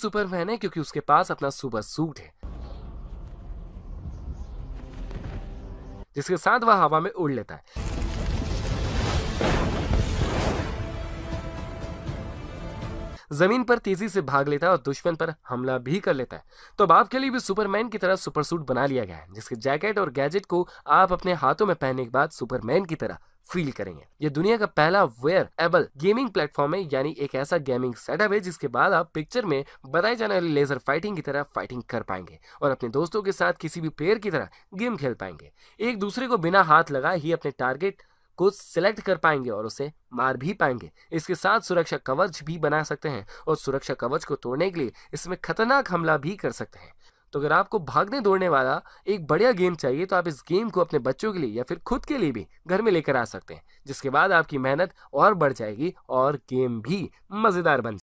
Superman है क्योंकि उसके पास अपना सुपर सूट है जिसके साथ वह हवा में उड़ लेता है जमीन पर तेजी से भाग लेता है और दुश्मन पर हमला भी कर लेता है तो अब आपके लिए भी सुपरमैन की तरह सुपर सूट बना लिया गया है जिसके जैकेट और गैजेट को आप अपने हाथों में पहनने के बाद सुपरमैन की तरह फील करेंगे ये दुनिया का पहला वेयर एबल गेमिंग प्लेटफॉर्म है यानी एक ऐसा गेमिंग सेटअप है जिसके बाद आप पिक्चर में बताए जाने वाले लेजर फाइटिंग की तरह फाइटिंग कर पाएंगे और अपने दोस्तों के साथ किसी भी प्लेयर की तरह गेम खेल पाएंगे एक दूसरे को बिना हाथ लगाए ही अपने टारगेट को सिलेक्ट कर पाएंगे और उसे मार भी पाएंगे इसके साथ सुरक्षा कवच भी बना सकते हैं और सुरक्षा कवच को तोड़ने के लिए इसमें खतरनाक हमला भी कर सकते हैं तो अगर आपको भागने दौड़ने वाला एक बढ़िया गेम चाहिए तो आप इस गेम को अपने बच्चों के लिए या फिर खुद के लिए भी घर में लेकर आ सकते हैं जिसके बाद आपकी मेहनत और बढ़ जाएगी और गेम भी मज़ेदार बन